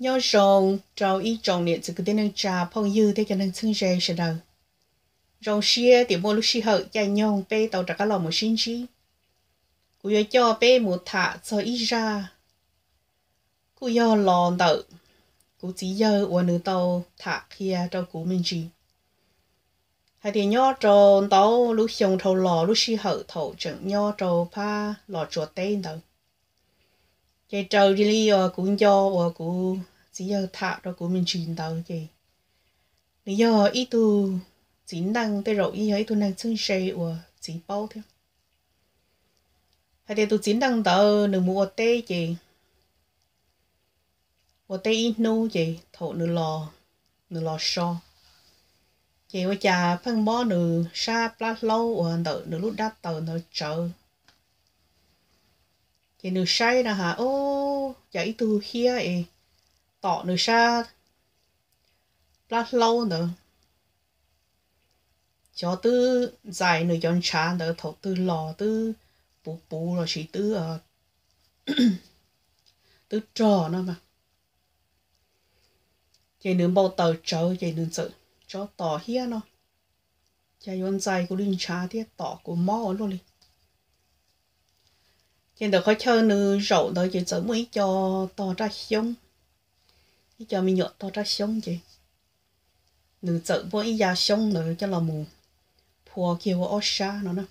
nhau rồng trâu y rồng niệm chỉ cứ đến nâng trà phong dư thế cho nâng xưng rề sẽ đời rồng xia thì mua lúc xia hở chạy nhau bê tàu trả cá lò một xin chi cú yo cho bê một thả cho y ra cú yo lòn tự cú chỉ yêu uốn nữ tàu thả kia cho cú mình chi hay thì nhau tròn tàu lúc xong thầu lò lúc xia hở thầu chẳng nhau trâu pa lò chuột tên đâu cái trâu đi li ở cũng cho và cũng chỉ giờ thả rồi cũng mình truyền tàu chị lý do ít tu chỉ năng tới rồi ý ấy tu năng chân xe và chỉ bao thôi, hay thì tu chỉ năng tờ nửa mùa tê chị và tê ít nô chị thổ nửa lò nửa lò so chị và cha phân bó nửa sa plat lâu và tờ nửa lúc đắt tờ nửa chờ chị nữ sai nè hả ô chạy từ kia ấy tỏ nữ sa lát lâu nữa cho tư dài nữ dọn cha nữa thổ tư lò tư bù bù là chỉ tư ở ờ, tư trò nữa mà chị nữ bao tờ chờ chị nữ sợ cho tỏ hia nó cha yon dài của linh cha thì tỏ của mò luôn đi hiện tại khó chơi nữa rậu đó chỉ giờ mới cho to ra xuống cho mình nhọt to ra xuống chứ nữ giờ mỗi già xuống nữa cho là mù phù kêu ở xa nó nữa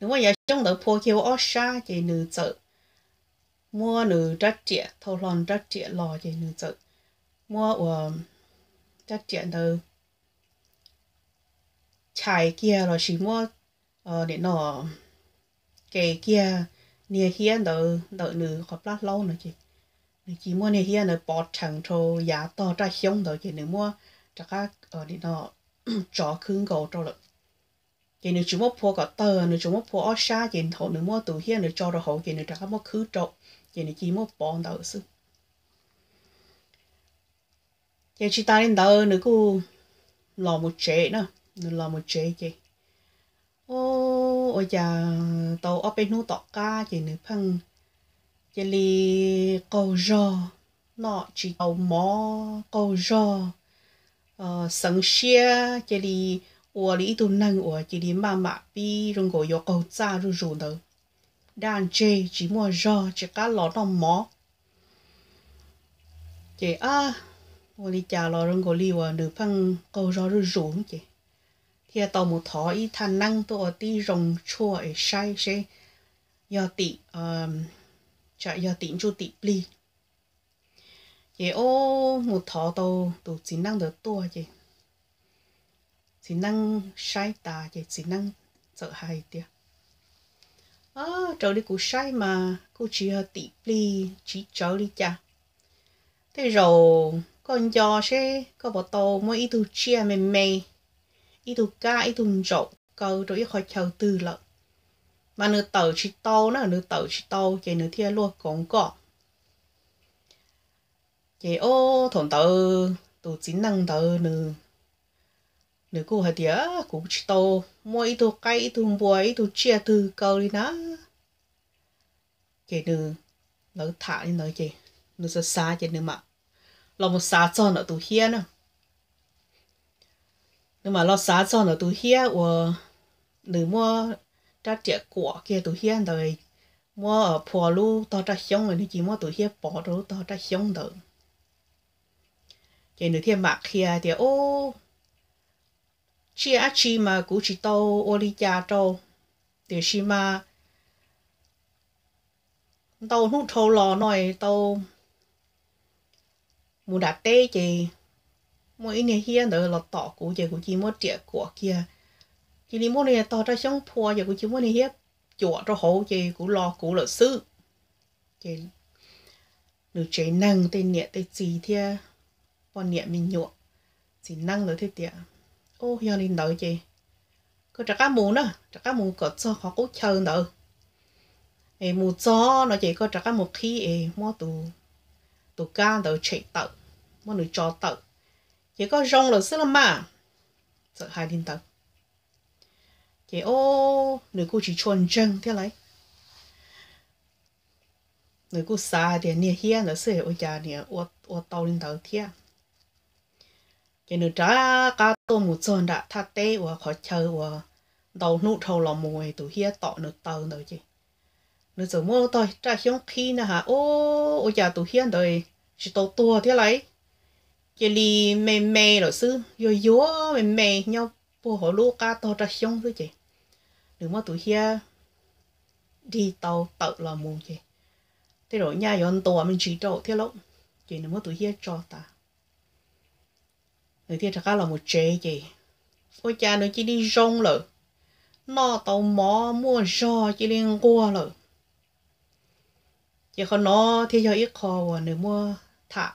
nếu mà già xuống nữa phù kêu ở xa thì nữ giờ mua nữ ra trẻ thâu lòn ra trẻ lò thì nữ giờ mua ở ờ, ra trẻ nữa chài kia là chỉ mua ờ, để nó cái kia nè hiền đỡ đỡ nữ có lát lâu nữa chị nữ chỉ mua nè hiền đỡ bỏ chẳng cho giá to ra hiong đỡ chị nữ mua cho các ở đi nó cho khương cầu cho lực chị nữ chỉ mua phô có tờ nữ chỉ mua phô ở xa chị thổ nữ mua tủ hiền nữ cho rồi hậu chị nữ cho các mua khứ trộn chị nữ chỉ mua bỏ đỡ sư chị chỉ ta lên đỡ nữ cô lò một chế nữa nữ lò một chế chị ô ở giờ tàu ở bên nút tọt ca chỉ nữ phăng chỉ li câu chỉ tàu mò câu rò ờ sẵn chỉ li ở li tu năng ở chỉ li mà mà bi rung gọi yo câu cha rung rung đâu đàn chỉ mua rò chỉ cá lọ nó mò chị à 我哩家老人个里哇，女朋友搞啥子种去？giờ tàu một thó y thằng năng tôi tí rồng chua ở sai xe giờ tị chả giờ tịn chú tị pli giờ ô một thó tàu tụ chỉ năng được tua chứ chỉ năng sai ta, chứ chỉ năng sợ hãi tiệt à cháu đi cú sai mà cú chỉ hờ tị pli chỉ cháu đi cha thế rồi con giò xe có bỏ tàu mỗi ít thứ chia mềm mềm 一度家一度 chỗ cầu rồi khỏi chầu từ lợ mà nửa tàu chỉ tàu nó nửa tàu chỉ tàu chạy nửa thiên luôn cũng có chạy ô thằng tàu tụ chính năng tàu nửa nửa cụ hạt đĩa cũng chỉ tàu mua ít tụ cây ít tụ bùa ít tụ chia từ cầu đi nó chạy nửa lỡ thả đi nói chỉ nửa xa chạy nửa mà lòng một xa cho nó tụ hiền nữa nhưng mà lo xá cho nữa tôi hiểu và nếu mà trái trẻ quá kia tôi hiểu rồi mua ở phò lu to trái sống rồi chỉ mà tôi hiểu bỏ đồ to trái sống rồi cái nếu thiên mặc kia thì ô chỉ ăn chỉ mà cũng chỉ đâu ô đi cha tàu thì chị mà đâu hút thâu lò nói tàu mù đặt tê gì mỗi ngày hiền đó là tỏ cú giờ cú chỉ muốn trẻ của kia chỉ đi mua này tỏ ra sống phua à, giờ cú chỉ mua này hiếp chỗ cho hậu chỉ cú lo cú là sư chỉ được chế năng tên nhẹ tên gì thế bọn nhẹ mình nhọ chỉ năng rồi thế tiệt ô giờ đi đợi chị cứ trả cá mù nữa trả cá mù cột cho họ cố chờ nữa ấy mù cho nó chỉ có trả cá mù khi ấy mua tù tù cá đầu chạy tự mua được cho tự chỉ có rong là lắm mà sợ hai tin tật chị ô người cô chỉ chuẩn chân thế lấy người cô xa thì nia hiên là xưa ở nhà nia ô ô tàu lên tật thế chỉ nửa trả cá tô một chân đã thắt tê và khó chơi và đầu nụ thầu lòng mồi tụ hiên tọ nửa tàu nữa chị, nửa giờ mua tôi trả xuống khi nè hả ô ô nhà tụ hiên đời chỉ tàu tua thế lấy giờ li mê mè rồi sư yo yo mê mè nhau bố hồ lô cá to ra xong rồi chị đừng mà tụi kia đi tàu tự là mù chị thế rồi nhà yon tàu mình chỉ trâu thế lúc chị đừng mà tụi kia cho ta người kia chắc là một chế chị ôi cha nó chỉ đi rong lợ nó tàu mò mua rò chỉ liên qua lợ chị không nó thì cho ít kho và nếu mua thả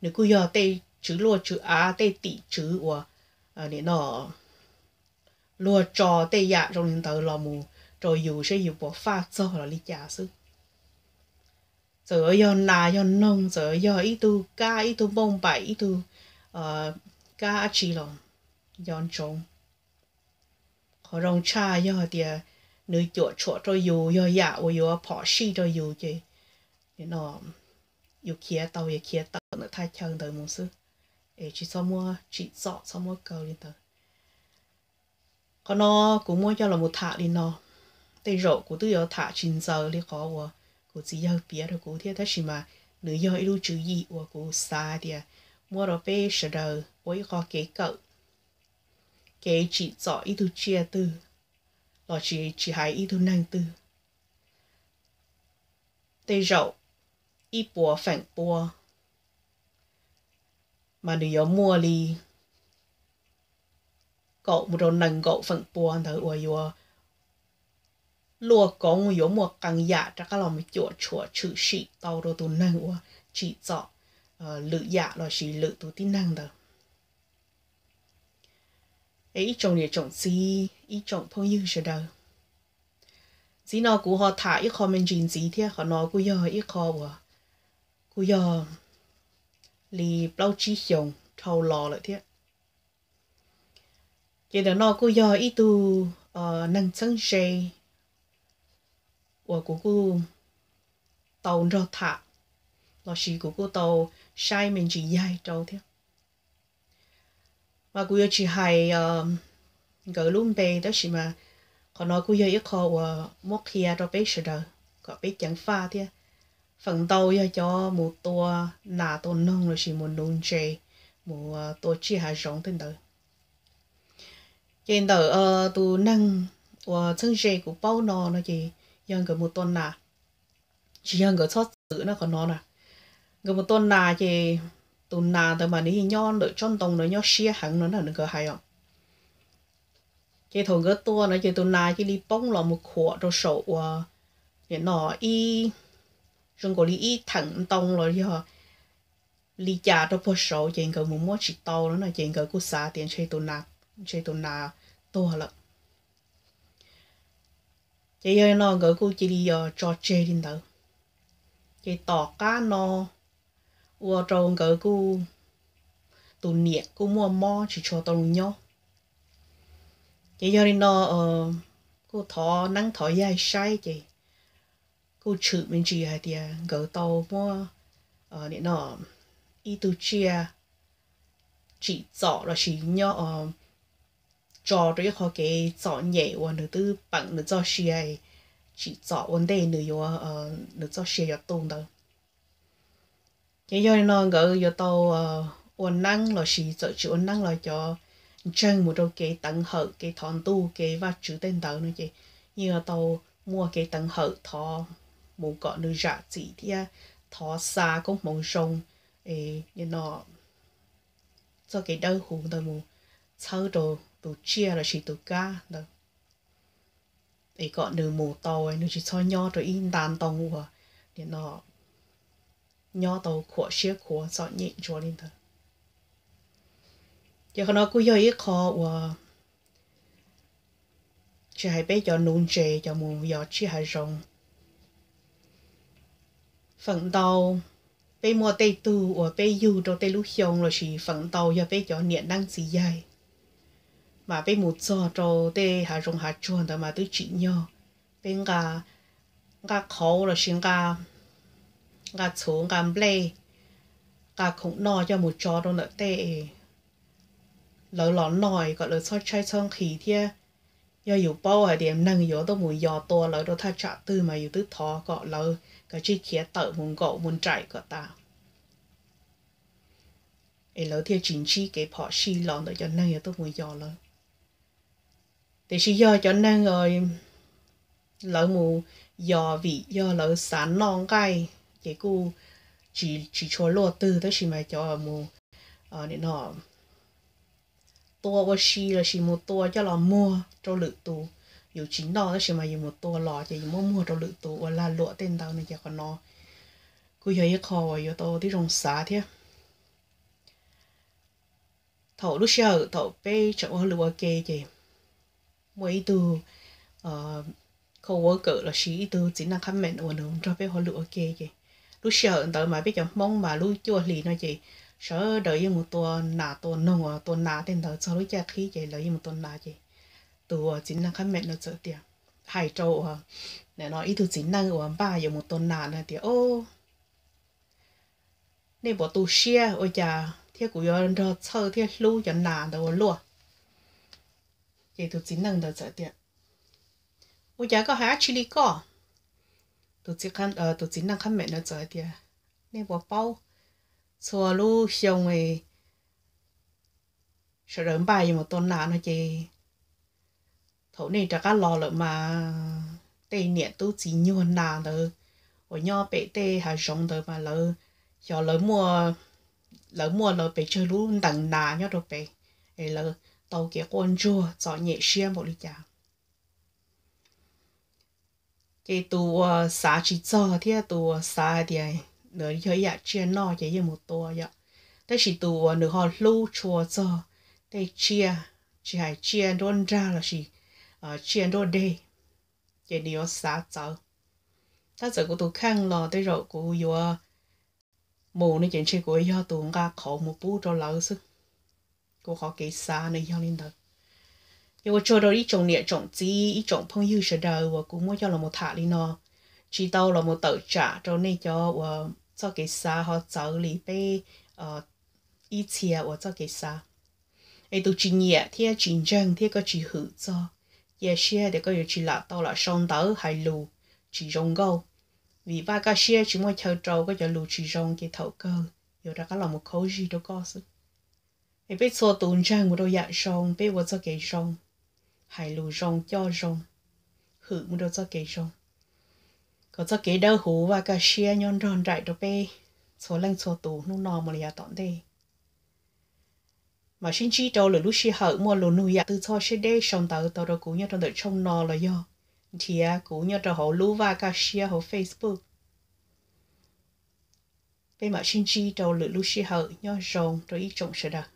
nếu cứ giờ tê chữ lo chữ á tê tị chữ của nè nó lo cho, tê dạ trong những tờ lò mù rồi dù sẽ dù bỏ pha cho là lý giả sư giờ giờ là giờ nông giờ giờ ít tu ca ít tu bông bảy ít tu ca chỉ lòng giờ trống họ rong cha giờ thì nơi chỗ chỗ rồi dù giờ dạ rồi giờ bỏ xí rồi dù chứ nó yêu kia tàu yêu kia tàu nó thay chân đời muốn sư ấy chỉ sao mua chỉ dọ sao mua cầu đi tờ còn nó cũng mua cho là một thả đi nó tay rộ của tôi ở thả chín giờ đi khó của của chỉ giờ bia rồi của thế thế chỉ mà nữ giờ ít chú gì của của xa đi mua rồi về sợ đời với khó kế cậu kế chỉ dọ ít tôi chia tư lo chỉ chỉ hai ít tôi năng tư tay rộ 一波反波，mà nếu yếu mua đi cậu một đồn nâng cậu phận bùa thở ủa yếu lùa có ngu yếu mua căng dạ cho các lòng chỗ chùa chữ sĩ tàu đồ tù nâng ủa chỉ dọ lự dạ là chỉ lự tù tin năng đó ấy ít chồng địa gì ít chồng phong như sẽ đâu chỉ nó cũng họ thả ít comment chuyện gì thế họ nói cũng giờ ít khó quá bây giờ lì bao chi xiong thâu lò lại thế chỉ là nó cô giờ ít tu ờ năng chân xe của cô cô tàu nó thả nó chỉ của cô tàu sai mình chỉ dài trâu thế mà cô giờ chỉ hay ờ gỡ luôn bề đó chỉ mà còn nói cô giờ ít khó của mốt kia đó bé sợ đó có bé chẳng pha thế phần tàu ya cho một tua nà tua nông rồi chỉ một nông chè một ờ, tua chi hà giống tên đời trên đời ờ tu năng và ờ, chân chè của bao nò nó gì? yang cái một tuần nà chỉ yang cái chót chữ nó còn nó nà cái một tuần nà thì tu nà từ mà đi nhon được chon tông nó nhon xia hẳn nó là nó cái hay không chỉ thường cái tua nó chỉ tu nà chỉ đi bông là một khổ rồi sổ và ờ, cái nò y 中国里一疼痛了以后，离家都不熟，见个默默去到了呢，见个过啥点去都拿去都拿多了。这样呢，个估计里要做这领导，这大家呢，我中个估都念估默默去做到 nhau。这样呢，呃，估他能他也晒这。cô chữ mình chỉ hay thì gỡ tàu mua ờ, ờ, ờ nên nó ít tu chia chỉ rõ là chỉ nhỏ ờ cho rồi có cái rõ nhẹ và nữa tư bằng nữa cho xì chỉ rõ vấn đề nữa yo ờ nữa cho xì yo tung đâu cái yo nó gỡ yo tàu ờ ổn năng là chỉ sợ chữ ổn năng là cho chân một đôi cái tận hở cái thon tu cái vật chữ tên đầu nữa chị như là tàu mua cái tận hở thọ mong có nữ giả chỉ thì thọ xa cũng mong sông ấy như nó cho cái đau hùng tôi mù sau đồ đồ chia là chỉ đồ cá đó ấy có nữ mù to ấy nữ chỉ cho nhỏ rồi yên đàn tông hả thì nó nhỏ tàu khổ xia khổ cho nhịn cho nên thôi giờ khi nó cứ yêu khó và chỉ hay bây giờ nôn chè cho mù giờ chỉ hay rong phần đầu bây mua tây tu ở bây dù cho tây lúc xong rồi chỉ phần đầu giờ bây cho niệm đang gì dài mà bây một giờ cho tây hà rong hà chuồn đó mà tôi chỉ nhau bên cả cả khổ là xin cả cả chỗ cả ble cả cũng no cho một chó đó nữa tây lỡ lỏn nổi gọi là soi chai xong khí thiệt bao nâng tôi to từ mà cái chi 要有包啊点能有都冇要多了都他查 tư 嘛有都拖个了个只 kia tự muốn cậu muốn chạy 个 ta ấy lỡ theo chính chi cái họ xì lòn đó cho nâng yêu tôi muốn do lỡ để xì do cho nâng rồi lỡ mù do vị do lỡ sán non cái cái cu chỉ chỉ cho lo tư đó xì mà cho mù ờ nên nó tua ตัวว่าชีละชี một ตัว cho là một tua cho là mua cho lự tu dù chính đó là mà dù một tua lò chỉ dù mua mua cho lự tù và là lụa tên tao này chỉ còn nó cứ giờ cái khó và giờ tôi đi rong xá thế thầu lúc sau thầu bé cho có lụa kê gì mấy từ khâu vợ cỡ là sĩ từ chỉ là khám mệnh ổn cho bé họ lụa kê gì lúc sau tao mà biết chẳng mong mà lúc chưa lì nó gì sợ đợi một tua nà tua nông à tua nà tên thở sau lúc cha khí vậy đợi một tua nà vậy tua chính là khát mệt nó sợ tiền hải châu à nè nó ít thứ chính năng của ba giờ một tua nà nè thì ô nên bỏ tu xe ôi cha thiết cũng có nó sợ thế lưu cho nà đâu luôn vậy thứ chính năng nó sợ tiền ôi cha có hai há chili có tôi chỉ khăn ờ tôi chính năng khát mệt nó sợ tiền nên bỏ bao xua lu xong rồi sợ rỡm bài một tuần nào nó chị thấu này chắc là lò lợn mà tê nhẹ tu chỉ nhuần nà rồi ở nho bé tê hà sống rồi mà lỡ cho lỡ mua lỡ mua lỡ bé chơi lú tầng nà nhá rồi bé ấy lỡ tàu kia con chua cho nhẹ xe một lý chả cái tu xá chỉ cho thế tu xá thì nửa giờ dạ chia nọ chỉ như một tua dạ thế chỉ tù ờ, nửa họ lưu chùa cho thế chia chỉ hay chia đôn ra là chỉ ờ, chia đôi đê chỉ đi ở xã chợ ta giờ của tụ khang lò tới rồi của vừa ờ, mù nó chuyện chơi của do tụ ra khổ một bú cho lỡ sức của họ kỳ xa này do lên đời nhưng mà cho đó ít trồng địa trồng gì ít trồng phong yêu sẽ đời và cũng muốn cho là một thả đi nó chỉ tao là một tự trả cho nên cho 做给啥好找里边呃以前我做给啥，哎都专业，天紧张，天个去合作，也是的个要去拿到了上头还路去用够，vì ba cái xe chỉ mới theo trâu có giờ lù chỉ rong cái thầu cơ, giờ ra cái là một khẩu gì đâu có sự. Em biết trang của đâu dạ rong, biết vô cho cái rong, hay lù rong cho rong, hưởng của đâu cho cái rong có cho cái đau hú và cả xia nhon ròn rải đó bê số lăng số tù nu nò mà lìa tọn đây mà xin chi đâu là lúc xia hở mua lù nuôi ya à, từ cho xe đây xong tàu tàu đó cũng nhớ trong đợi trong nò là do thì à cũng nhớ trong hậu lú và cả xia hậu facebook bên mà xin chi đâu là lúc xia hở nhớ ròn rồi ít trồng sẽ đặt